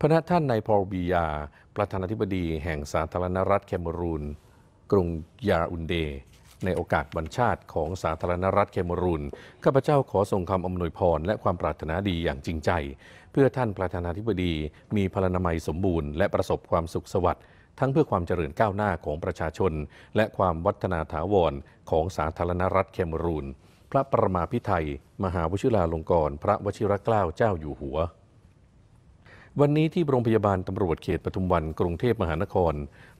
พระท่านนายพอลบียาประธานาธิบดี แห่งสาธารณรัฐแคมรูนกรุงยาอุนเด ในโอกาสบัญชาติของสาธารณรัฐแคมรูนข้าพเจ้าขอส่งคำอำนวยพรและความปรารถนาดีอย่างจริงใจ เพื่อท่านประธานาธิบดีมีพลานามัยสมบูรณ์และประสบความสุขสวัสดิ์ทั้งเพื่อความเจริญก้าวหน้าของประชาชน และความวัฒนาถาวรของสาธารณรัฐแคมรูนพระประมาพิไทยมหาวชิราลงกรณ์พระวชิรเกล้าเจ้าอยู่หัววันนี้ที่โรงพยาบาลตำรวจเขตปทุมวันกรุงเทพมหานคร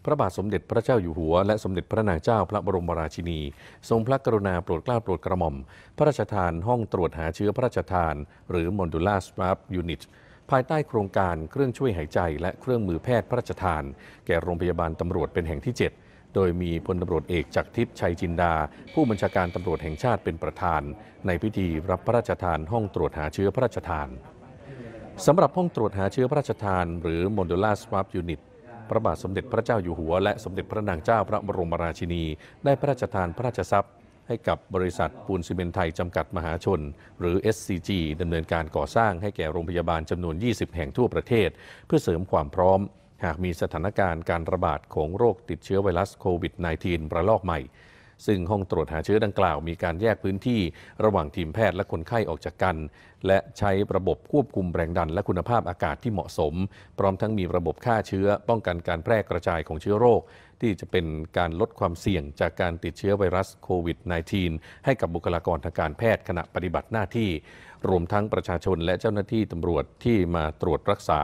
พระบาทสมเด็จพระเจ้าอยู่หัวและสมเด็จพระนางเจ้าพระบรมราชินี ทรงพระกรุณาโปรดเกล้าโปรดกระหม่อม พระราชทานห้องตรวจหาเชื้อพระราชทาน หรือมอนดูล่าส a า u ยูนิตภายใต้โครงการเครื่องช่วยหายใจและเครื่องมือแพทย์พระราชทาน แก่โรงพยาบาลตำรวจเป็นแห่งที่ 7 โดยมีพลตำรวจเอกจักรทิพย์ชัยจินดา ผู้บัญชาการตำรวจแห่งชาติเป็นประธานในพิธีรับพระราชทานห้องตรวจหาเชื้อพระราชทานสำหรับห้องตรวจหาเชื้อพระราชทานหรือ m o ด d o l a Swab Unit พระบาทสมเด็จพระเจ้าอยู่หัวและสมเด็จพระนางเจ้าพระบรมราชินี ได้พระราชทานพระราชทรัพย์ ให้กับบริษัทปูนซีเมนไทยจำกัดมหาชน หรือ SCG ดำเนินการก่อสร้างให้แก่โรงพยาบาลจำนวน 20 แห่งทั่วประเทศ เพื่อเสริมความพร้อม หากมีสถานการณ์การระบาดของโรคติดเชื้อไวรัสโควิด -19 ระลอกใหม่ซึ่งห้องตรวจหาเชื้อดังกล่าวมีการแยกพื้นที่ระหว่างทีมแพทย์และคนไข้ออกจากกัน และใช้ระบบควบคุมแรงดันและคุณภาพอากาศที่เหมาะสม พร้อมทั้งมีระบบฆ่าเชื้อป้องกันการแพร่กระจายของเชื้อโรคที่จะเป็นการลดความเสี่ยงจากการติดเชื้อไวรัสโควิด -19 ให้กับบุคลากรทางการแพทย์ขณะปฏิบัติหน้าที่ รวมทั้งประชาชนและเจ้าหน้าที่ตำรวจที่มาตรวจรักษา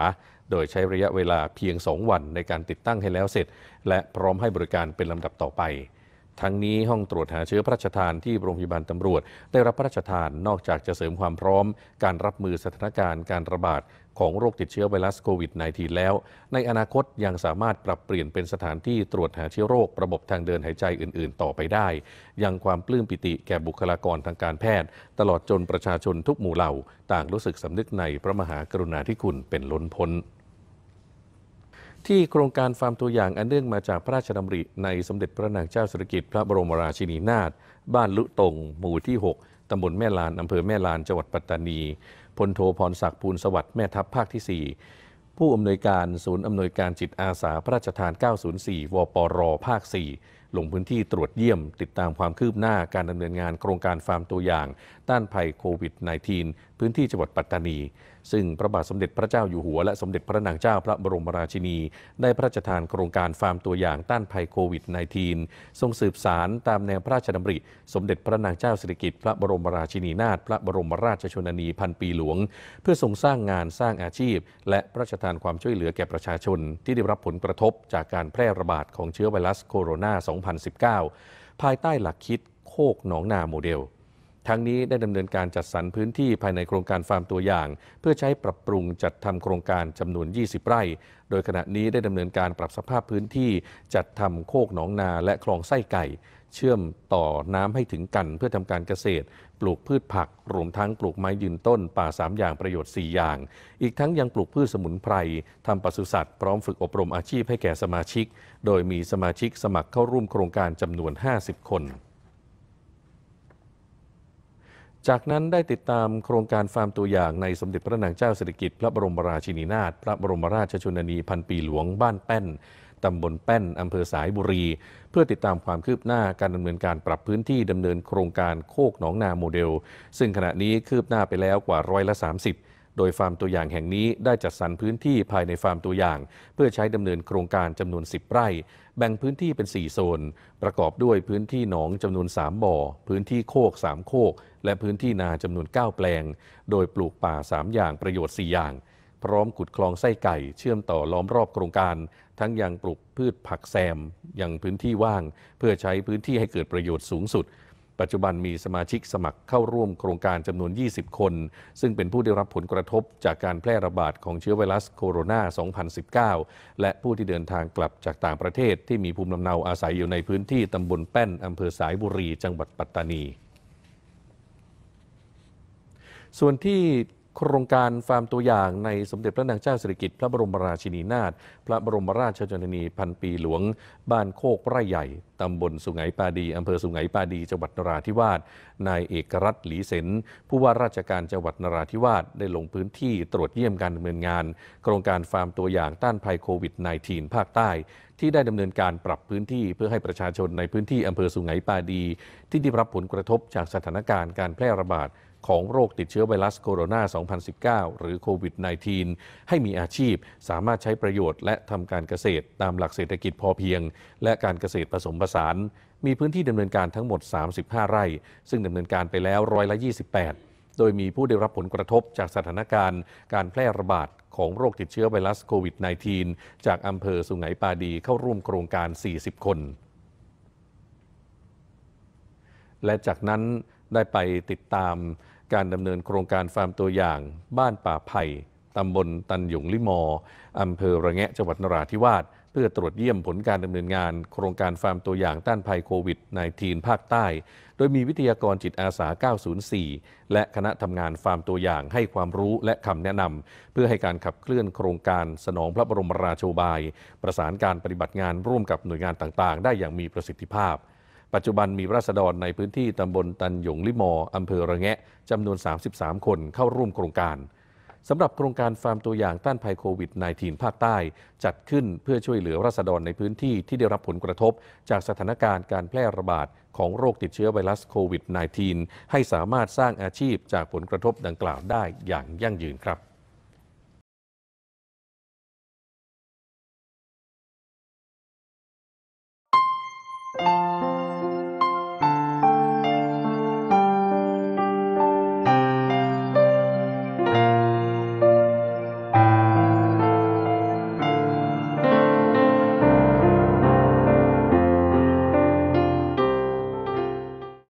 โดยใช้ระยะเวลาเพียง2วันในการติดตั้งให้แล้วเสร็จและพร้อมให้บริการเป็นลำดับต่อไปทั้งนี้ห้องตรวจหาเชื้อพระราชทานที่โรงพยาบาลตำรวจ ได้รับพระราชทานนอกจากจะเสริมความพร้อม การรับมือสถานการณ์การระบาด ของโรคติดเชื้อไวรัสโควิด -19 แล้วในอนาคตยังสามารถปรับเปลี่ยนเป็นสถานที่ตรวจหาเชื้อโรคระบบทางเดินหายใจอื่นๆ ต่อไปได้ ยังความปลื้มปิติแก่บุคลากรทางการแพทย์ ตลอดจนประชาชนทุกหมู่เหล่า ต่างรู้สึกสำนึกในพระมหากรุณาธิคุณเป็นล้นพ้นที่โครงการฟาร์มตัวอย่างอันเนื่องมาจากพระราชดำริ ในสมเด็จพระนางเจ้าสุรกิจ พระบรมราชินีนาถบ้านลุตง หมู่ที่ 6ตำบลแม่ลานอำเภอแม่ลานจังหวัดปัตตานี พลโทพรศักดิ์ภูลสวัสดิ์แม่ทัพภาคที่ 4 ผู้อำนวยการศูนย์อำนวยการจิตอาสาพระราชทาน 904 วปรภาค 4ลงพื้นที่ตรวจเยี่ยมติดตามความคืบหน้าการดำเนินงานโครงการฟาร์มตัวอย่างต้านภัยโควิด -19 พื้นที่จังหวัดปัตตานี ซึ่ง พระบาทสมเด็จพระเจ้าอยู่หัวและสมเด็จพระนางเจ้าพระบรมราชินีได้พระราชทานโครงการฟาร์มตัวอย่างต้านภัยโควิด -19 ทรงสืบสารตามแนวพระราชดำริสมเด็จพระนางเจ้าสิริกิติ์พระบรมราชินีนาถพระบรมราชชนนีพันปีหลวง เพื่อทรงสร้างงานสร้างอาชีพ และพระราชทานความช่วยเหลือแก่ประชาชน ที่ได้รับผลกระทบจากการแพร่ระบาดของเชื้อไวรัสโคโรนา 2 2019 ภายใต้หลักคิดโคกหนองนาโมเดล ทั้งนี้ได้ดำเนินการจัดสรรพื้นที่ภายในโครงการฟาร์มตัวอย่าง เพื่อใช้ปรับปรุงจัดทำโครงการจำนวน 20 ไร่ โดยขณะนี้ได้ดำเนินการปรับสภาพพื้นที่ จัดทำโคกหนองนาและคลองไส้ไก่เชื่อมต่อน้ำให้ถึงกันเพื่อทำการเกษตร ปลูกพืชผัก รวมทั้งปลูกไม้ยืนต้น ป่า 3 อย่างประโยชน์ 4 อย่าง อีกทั้งยังปลูกพืชสมุนไพรทำปศุสัตว์ พร้อมฝึกอบรมอาชีพให้แก่สมาชิก โดยมีสมาชิกสมัครเข้าร่วมโครงการจำนวน 50 คน จากนั้นได้ติดตามโครงการฟาร์มตัวอย่างในสมเด็จพระนางเจ้าสิริกิติ์พระบรมราชินีนาถพระบรมราชชนนีพันปีหลวงบ้านแป้นตำบลแป้นอำเภอสายบุรี เพื่อติดตามความคืบหน้าการดำเนินการปรับพื้นที่ดำเนินโครงการโคกหนองนาโมเดล ซึ่งขณะนี้คืบหน้าไปแล้วกว่าร้อยละ30 โดยฟาร์มตัวอย่างแห่งนี้ได้จัดสรรพื้นที่ภายในฟาร์มตัวอย่าง เพื่อใช้ดำเนินโครงการจำนวน 10 ไร่ แบ่งพื้นที่เป็น4โซนประกอบด้วยพื้นที่หนองจำนวน 3 บ่อพื้นที่โคก3โคกและพื้นที่นาจำนวน 9 แปลง โดยปลูกป่า3อย่างประโยชน์4อย่างพร้อมขุดคลองไส้ไก่เชื่อมต่อล้อมรอบโครงการ ทั้งยังปลูกพืชผักแซม ยังพื้นที่ว่าง เพื่อใช้พื้นที่ให้เกิดประโยชน์สูงสุด ปัจจุบันมีสมาชิกสมัครเข้าร่วมโครงการจำนวน 20 คน ซึ่งเป็นผู้ได้รับผลกระทบจากการแพร่ระบาดของเชื้อไวรัสโคโรนา 2019 และผู้ที่เดินทางกลับจากต่างประเทศที่มีภูมิลำเนาอาศัยอยู่ในพื้นที่ตำบลแป้นอำเภอสายบุรีจังหวัดปัตตานี ส่วนที่โครงการฟาร์มตัวอย่างในสมเด็จพระนางเจ้าสิริกิติ์พระบรมราชินีนาถ พระบรมราชชนนีพันปีหลวง บ้านโคกไร่ใหญ่ ตำบลสุไหงปาดี อำเภอสุไหงปาดี จังหวัดนราธิวาส นายเอกรัตน์หลีเซนผู้ว่าราชการจังหวัดนราธิวาสได้ลงพื้นที่ตรวจเยี่ยมการดำเนินงานโครงการฟาร์มตัวอย่างต้านภัยโควิด -19 ภาคใต้ ที่ได้ดำเนินการปรับพื้นที่เพื่อให้ประชาชนในพื้นที่อำเภอสุไหงปาดี ที่ได้รับผลกระทบจากสถานการณ์การแพร่ระบาดของโรคติดเชื้อไวรัสโคโรนา 2019 หรือโควิด -19 ให้มีอาชีพสามารถใช้ประโยชน์และทำการเกษตรตามหลักเศรษฐกิจพอเพียง และการเกษตรผสมผสาน มีพื้นที่ดำเนินการทั้งหมด 35 ไร่ ซึ่งดำเนินการไปแล้วร้อยละ28 โดยมีผู้ได้รับผลกระทบจากสถานการณ์การแพร่ระบาด ของโรคติดเชื้อไวรัสโควิด -19 จากอำเภอสุไหงปาดีเข้าร่วมโครงการ 40 คน และจากนั้นได้ไปติดตามการดำเนินโครงการฟาร์มตัวอย่าง บ้านป่าไผ่ตำบลตันหยงลิมออำเภอระแงะจังหวัดนราธิวาสเพื่อตรวจเยี่ยมผลการดำเนินงานโครงการฟาร์มตัวอย่างต้านภัยโควิด -19 ภาคใต้ โดยมีวิทยากรจิตอาสา 904 และคณะทำงานฟาร์มตัวอย่างให้ความรู้และคำแนะนำเพื่อให้การขับเคลื่อนโครงการสนองพระบรมราโชบายประสานการปฏิบัติงานร่วมกับหน่วยงานต่าง ๆ ได้อย่างมีประสิทธิภาพปัจจุบันมีราษฎรในพื้นที่ตำบลตันหยงลิมอ อำเภอระแงะ จำนวน 33 คนเข้าร่วมโครงการสำหรับโครงการฟาร์มตัวอย่างต้านภัยโควิด -19 ภาคใต้ จัดขึ้นเพื่อช่วยเหลือราษฎรในพื้นที่ที่ได้รับผลกระทบจากสถานการณ์การแพร่ระบาดของโรคติดเชื้อไวรัสโควิด -19 ให้สามารถสร้างอาชีพจากผลกระทบดังกล่าวได้อย่างยั่งยืนครับ